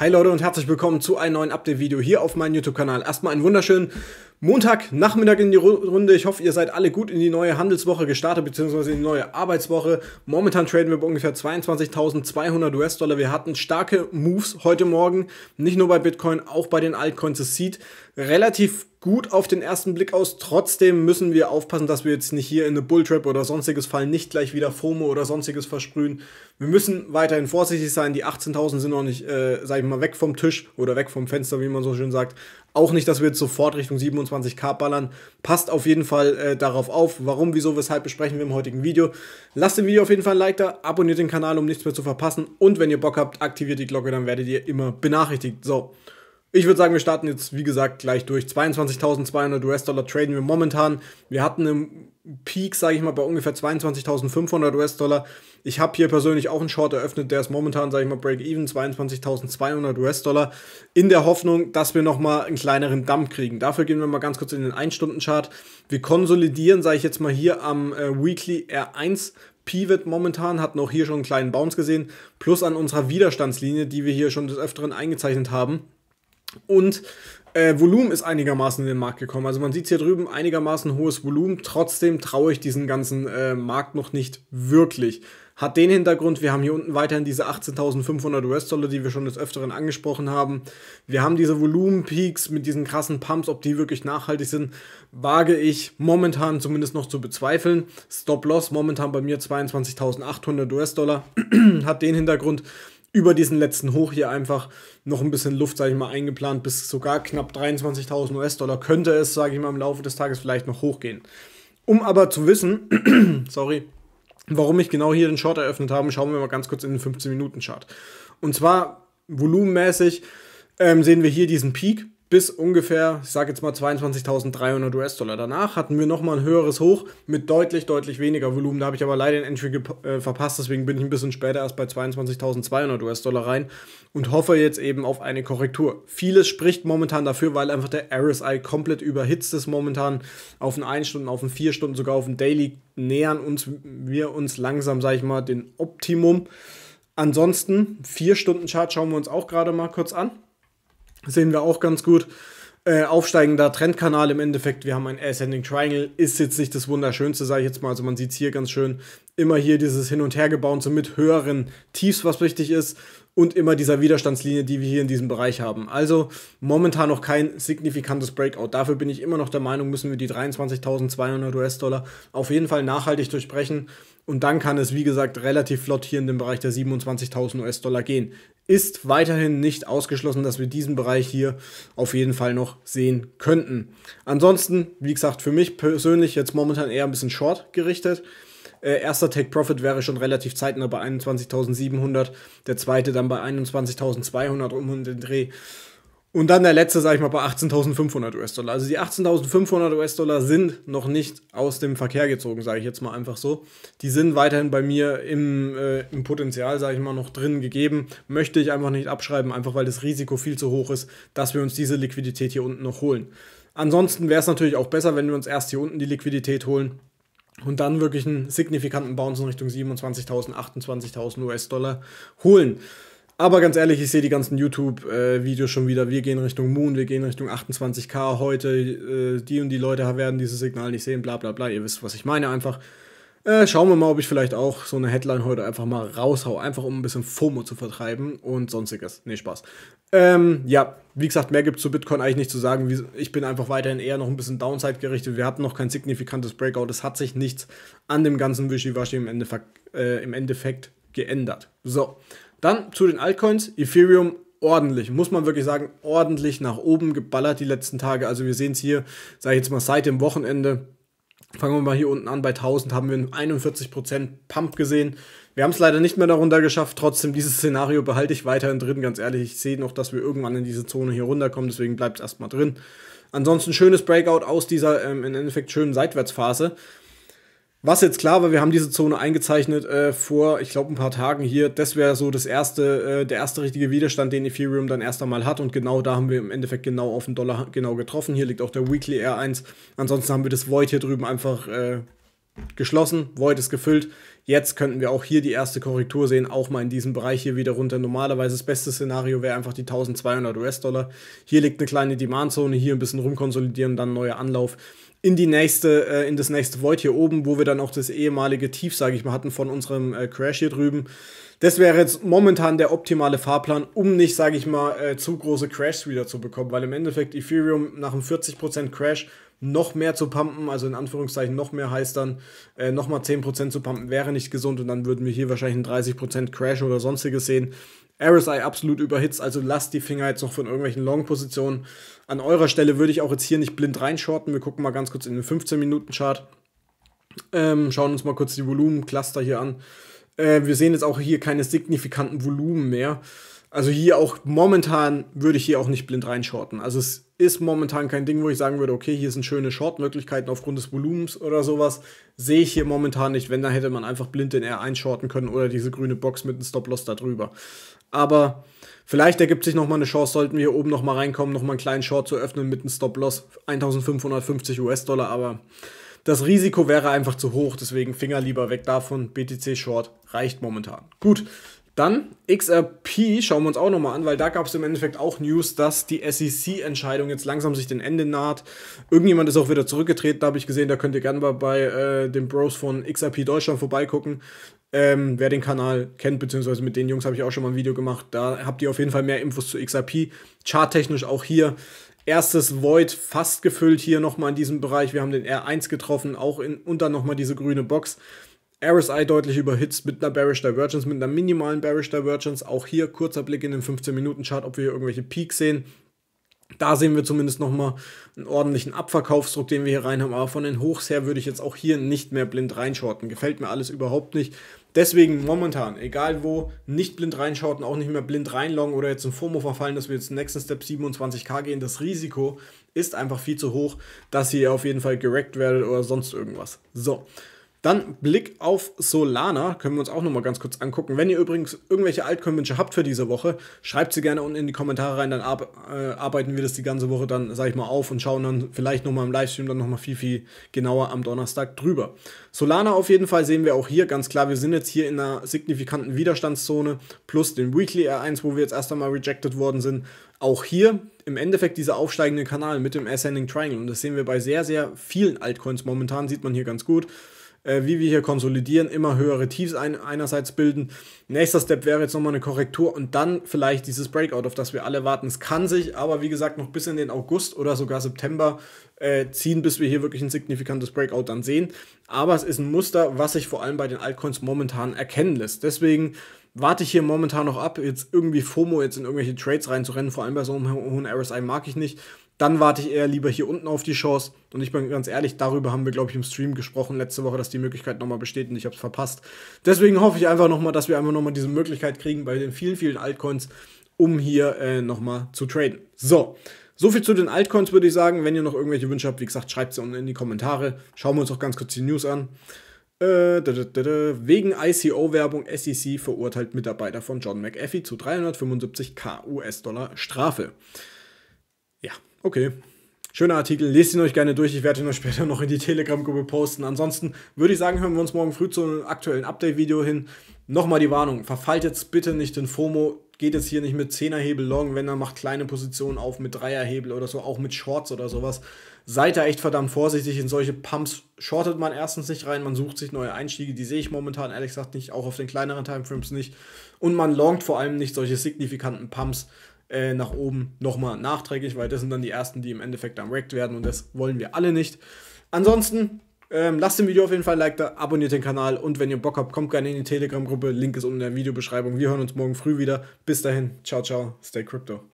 Hi Leute und herzlich willkommen zu einem neuen Update-Video hier auf meinem YouTube-Kanal. Erstmal einen wunderschönen Montagnachmittag in die Runde. Ich hoffe, ihr seid alle gut in die neue Handelswoche gestartet, beziehungsweise in die neue Arbeitswoche. Momentan traden wir bei ungefähr 22.200 US-Dollar. Wir hatten starke Moves heute Morgen, nicht nur bei Bitcoin, auch bei den Altcoins. Es sieht relativ gut auf den ersten Blick aus. Trotzdem müssen wir aufpassen, dass wir jetzt nicht hier in eine Bulltrap oder sonstiges fallen, nicht gleich wieder FOMO oder sonstiges versprühen. Wir müssen weiterhin vorsichtig sein. Die 18.000 sind noch nicht, äh, sag ich mal, weg vom Tisch oder weg vom Fenster, wie man so schön sagt. Auch nicht, dass wir jetzt sofort Richtung 27k ballern. Passt auf jeden Fall äh, darauf auf. Warum, wieso, weshalb besprechen wir im heutigen Video. Lasst dem Video auf jeden Fall ein Like da, abonniert den Kanal, um nichts mehr zu verpassen. Und wenn ihr Bock habt, aktiviert die Glocke, dann werdet ihr immer benachrichtigt. So. Ich würde sagen, wir starten jetzt, wie gesagt, gleich durch. 22.200 US-Dollar traden wir momentan. Wir hatten einen Peak, sage ich mal, bei ungefähr 22.500 US-Dollar. Ich habe hier persönlich auch einen Short eröffnet, der ist momentan, sage ich mal, Break-Even, 22.200 US-Dollar. In der Hoffnung, dass wir nochmal einen kleineren Dump kriegen. Dafür gehen wir mal ganz kurz in den 1-Stunden-Chart. Wir konsolidieren, sage ich jetzt mal, hier am äh, Weekly R1 Pivot momentan, hatten auch hier schon einen kleinen Bounce gesehen, plus an unserer Widerstandslinie, die wir hier schon des Öfteren eingezeichnet haben. Und äh, Volumen ist einigermaßen in den Markt gekommen. Also man sieht hier drüben einigermaßen hohes Volumen. Trotzdem traue ich diesen ganzen äh, Markt noch nicht wirklich. Hat den Hintergrund, wir haben hier unten weiterhin diese 18.500 US-Dollar, die wir schon des Öfteren angesprochen haben. Wir haben diese Volumen-Peaks mit diesen krassen Pumps, ob die wirklich nachhaltig sind, wage ich momentan zumindest noch zu bezweifeln. Stop-Loss momentan bei mir 22.800 US-Dollar. Hat den Hintergrund, über diesen letzten Hoch hier einfach noch ein bisschen Luft, sage ich mal, eingeplant, bis sogar knapp 23.000 US-Dollar könnte es, sage ich mal, im Laufe des Tages vielleicht noch hochgehen. Um aber zu wissen, sorry, warum ich genau hier den Short eröffnet habe, schauen wir mal ganz kurz in den 15-Minuten-Chart. Und zwar volumenmäßig ähm, sehen wir hier diesen Peak bis ungefähr, ich sage jetzt mal 22.300 US-Dollar. Danach hatten wir nochmal ein höheres Hoch mit deutlich, deutlich weniger Volumen. Da habe ich aber leider den Entry äh, verpasst, deswegen bin ich ein bisschen später erst bei 22.200 US-Dollar rein und hoffe jetzt eben auf eine Korrektur. Vieles spricht momentan dafür, weil einfach der RSI komplett überhitzt ist momentan auf den 1 Stunden, auf den 4 Stunden, sogar auf den Daily nähern uns wir uns langsam, sage ich mal, den Optimum. Ansonsten, 4 Stunden Chart schauen wir uns auch gerade mal kurz an sehen wir auch ganz gut. Äh, aufsteigender Trendkanal im Endeffekt. Wir haben ein Ascending Triangle. Ist jetzt nicht das Wunderschönste, sage ich jetzt mal. Also man sieht es hier ganz schön. Immer hier dieses Hin- und so mit höheren Tiefs, was wichtig ist und immer dieser Widerstandslinie, die wir hier in diesem Bereich haben. Also momentan noch kein signifikantes Breakout. Dafür bin ich immer noch der Meinung, müssen wir die 23.200 US-Dollar auf jeden Fall nachhaltig durchbrechen. Und dann kann es, wie gesagt, relativ flott hier in den Bereich der 27.000 US-Dollar gehen. Ist weiterhin nicht ausgeschlossen, dass wir diesen Bereich hier auf jeden Fall noch sehen könnten. Ansonsten, wie gesagt, für mich persönlich jetzt momentan eher ein bisschen short gerichtet. Äh, erster Take Profit wäre schon relativ zeitnah bei 21.700, der zweite dann bei 21.200 um den Dreh. Und dann der letzte, sage ich mal, bei 18.500 US-Dollar. Also die 18.500 US-Dollar sind noch nicht aus dem Verkehr gezogen, sage ich jetzt mal einfach so. Die sind weiterhin bei mir im, äh, im Potenzial, sage ich mal, noch drin gegeben. Möchte ich einfach nicht abschreiben, einfach weil das Risiko viel zu hoch ist, dass wir uns diese Liquidität hier unten noch holen. Ansonsten wäre es natürlich auch besser, wenn wir uns erst hier unten die Liquidität holen und dann wirklich einen signifikanten Bounce in Richtung 27.000, 28.000 US-Dollar holen. Aber ganz ehrlich, ich sehe die ganzen YouTube-Videos äh, schon wieder. Wir gehen Richtung Moon, wir gehen Richtung 28k heute. Äh, die und die Leute werden dieses Signal nicht sehen, bla bla bla. Ihr wisst, was ich meine einfach. Äh, schauen wir mal, ob ich vielleicht auch so eine Headline heute einfach mal raushau, einfach um ein bisschen FOMO zu vertreiben und sonstiges. Nee, Spaß. Ähm, ja, wie gesagt, mehr gibt es zu Bitcoin eigentlich nicht zu sagen. Ich bin einfach weiterhin eher noch ein bisschen Downside gerichtet. Wir hatten noch kein signifikantes Breakout. Es hat sich nichts an dem ganzen Wischiwaschi im Endeffekt, äh, im Endeffekt geändert. So, dann zu den Altcoins. Ethereum ordentlich, muss man wirklich sagen, ordentlich nach oben geballert die letzten Tage. Also wir sehen es hier, sage ich jetzt mal, seit dem Wochenende Fangen wir mal hier unten an. Bei 1000 haben wir einen 41% Pump gesehen. Wir haben es leider nicht mehr darunter geschafft. Trotzdem, dieses Szenario behalte ich weiterhin drin. Ganz ehrlich, ich sehe noch, dass wir irgendwann in diese Zone hier runterkommen. Deswegen bleibt es erstmal drin. Ansonsten schönes Breakout aus dieser ähm, im Endeffekt schönen Seitwärtsphase. Was jetzt klar war, wir haben diese Zone eingezeichnet äh, vor, ich glaube, ein paar Tagen hier. Das wäre so das erste, äh, der erste richtige Widerstand, den Ethereum dann erst einmal hat. Und genau da haben wir im Endeffekt genau auf den Dollar genau getroffen. Hier liegt auch der Weekly R1. Ansonsten haben wir das Void hier drüben einfach äh, geschlossen. Void ist gefüllt. Jetzt könnten wir auch hier die erste Korrektur sehen, auch mal in diesem Bereich hier wieder runter. Normalerweise das beste Szenario wäre einfach die 1200 US-Dollar. Hier liegt eine kleine Demand-Zone, hier ein bisschen rumkonsolidieren, dann neuer Anlauf in die nächste, äh, in das nächste Void hier oben, wo wir dann auch das ehemalige Tief, sage ich mal, hatten von unserem äh, Crash hier drüben. Das wäre jetzt momentan der optimale Fahrplan, um nicht, sage ich mal, äh, zu große Crashs wieder zu bekommen, weil im Endeffekt Ethereum nach einem 40% Crash noch mehr zu pumpen, also in Anführungszeichen noch mehr heißt dann, äh, nochmal 10% zu pumpen, wäre nicht gesund und dann würden wir hier wahrscheinlich einen 30% Crash oder sonstiges sehen. RSI absolut überhitzt, also lasst die Finger jetzt noch von irgendwelchen Long-Positionen. An eurer Stelle würde ich auch jetzt hier nicht blind reinshorten. Wir gucken mal ganz kurz in den 15-Minuten-Chart. Ähm, schauen uns mal kurz die Volumen-Cluster hier an. Äh, wir sehen jetzt auch hier keine signifikanten Volumen mehr. Also hier auch momentan würde ich hier auch nicht blind reinshorten. Also es ist momentan kein Ding, wo ich sagen würde, okay, hier sind schöne Short-Möglichkeiten aufgrund des Volumens oder sowas. Sehe ich hier momentan nicht. Wenn, dann hätte man einfach blind den R einshorten können oder diese grüne Box mit einem Stop-Loss darüber. Aber vielleicht ergibt sich nochmal eine Chance, sollten wir hier oben nochmal reinkommen, nochmal einen kleinen Short zu öffnen mit einem Stop-Loss 1550 US-Dollar. Aber das Risiko wäre einfach zu hoch, deswegen Finger lieber weg davon. BTC Short reicht momentan. Gut, dann XRP schauen wir uns auch nochmal an, weil da gab es im Endeffekt auch News, dass die SEC-Entscheidung jetzt langsam sich den Ende naht. Irgendjemand ist auch wieder zurückgetreten, da habe ich gesehen, da könnt ihr gerne mal bei äh, den Bros von XRP Deutschland vorbeigucken. Ähm, wer den Kanal kennt, beziehungsweise mit den Jungs habe ich auch schon mal ein Video gemacht, da habt ihr auf jeden Fall mehr Infos zu XRP. Charttechnisch auch hier. Erstes Void fast gefüllt hier nochmal in diesem Bereich. Wir haben den R1 getroffen, auch in, und dann nochmal diese grüne Box. RSI deutlich überhitzt mit einer Bearish Divergence, mit einer minimalen Bearish Divergence. Auch hier kurzer Blick in den 15-Minuten-Chart, ob wir hier irgendwelche Peaks sehen. Da sehen wir zumindest nochmal einen ordentlichen Abverkaufsdruck, den wir hier rein haben. Aber von den Hochs her würde ich jetzt auch hier nicht mehr blind reinschorten. Gefällt mir alles überhaupt nicht. Deswegen momentan, egal wo, nicht blind reinschorten, auch nicht mehr blind reinlongen oder jetzt in FOMO verfallen, dass wir jetzt nächsten Step 27k gehen. Das Risiko ist einfach viel zu hoch, dass ihr auf jeden Fall gerackt werdet oder sonst irgendwas. So. Dann Blick auf Solana, können wir uns auch nochmal ganz kurz angucken. Wenn ihr übrigens irgendwelche Altcoin-Wünsche habt für diese Woche, schreibt sie gerne unten in die Kommentare rein, dann ar äh, arbeiten wir das die ganze Woche dann, sag ich mal, auf und schauen dann vielleicht nochmal im Livestream dann nochmal viel, viel genauer am Donnerstag drüber. Solana auf jeden Fall sehen wir auch hier ganz klar, wir sind jetzt hier in einer signifikanten Widerstandszone plus den Weekly R1, wo wir jetzt erst einmal rejected worden sind. Auch hier im Endeffekt dieser aufsteigende Kanal mit dem Ascending Triangle und das sehen wir bei sehr, sehr vielen Altcoins momentan, sieht man hier ganz gut äh, wie wir hier konsolidieren, immer höhere Tiefs ein, einerseits bilden. Nächster Step wäre jetzt nochmal eine Korrektur und dann vielleicht dieses Breakout, auf das wir alle warten. Es kann sich aber, wie gesagt, noch bis in den August oder sogar September äh, ziehen, bis wir hier wirklich ein signifikantes Breakout dann sehen. Aber es ist ein Muster, was sich vor allem bei den Altcoins momentan erkennen lässt. Deswegen warte ich hier momentan noch ab, jetzt irgendwie FOMO jetzt in irgendwelche Trades reinzurennen, vor allem bei so einem hohen RSI mag ich nicht dann warte ich eher lieber hier unten auf die Chance. Und ich bin ganz ehrlich, darüber haben wir, glaube ich, im Stream gesprochen letzte Woche, dass die Möglichkeit nochmal besteht und ich habe es verpasst. Deswegen hoffe ich einfach nochmal, dass wir einfach nochmal diese Möglichkeit kriegen bei den vielen, vielen Altcoins, um hier äh, nochmal zu traden. So. So viel zu den Altcoins würde ich sagen. Wenn ihr noch irgendwelche Wünsche habt, wie gesagt, schreibt sie unten in die Kommentare. Schauen wir uns auch ganz kurz die News an. Äh, da, da, da, Wegen ICO-Werbung SEC verurteilt Mitarbeiter von John McAfee zu 375k US-Dollar Strafe. Ja, okay. Schöner Artikel, lest ihn euch gerne durch. Ich werde ihn euch später noch in die Telegram-Gruppe posten. Ansonsten würde ich sagen, hören wir uns morgen früh zu einem aktuellen Update-Video hin. Nochmal die Warnung, verfallt jetzt bitte nicht in FOMO. Geht jetzt hier nicht mit 10er-Hebel long, wenn er macht kleine Positionen auf mit 3er-Hebel oder so, auch mit Shorts oder sowas. Seid da echt verdammt vorsichtig. In solche Pumps shortet man erstens nicht rein, man sucht sich neue Einstiege. Die sehe ich momentan ehrlich gesagt nicht, auch auf den kleineren Timeframes nicht. Und man longt vor allem nicht solche signifikanten Pumps äh, nach oben nochmal nachträglich, weil das sind dann die ersten, die im Endeffekt dann wrecked werden und das wollen wir alle nicht. Ansonsten ähm, lasst dem Video auf jeden Fall ein Like da, abonniert den Kanal und wenn ihr Bock habt, kommt gerne in die Telegram-Gruppe. Link ist unten in der Videobeschreibung. Wir hören uns morgen früh wieder. Bis dahin, ciao, ciao, stay crypto.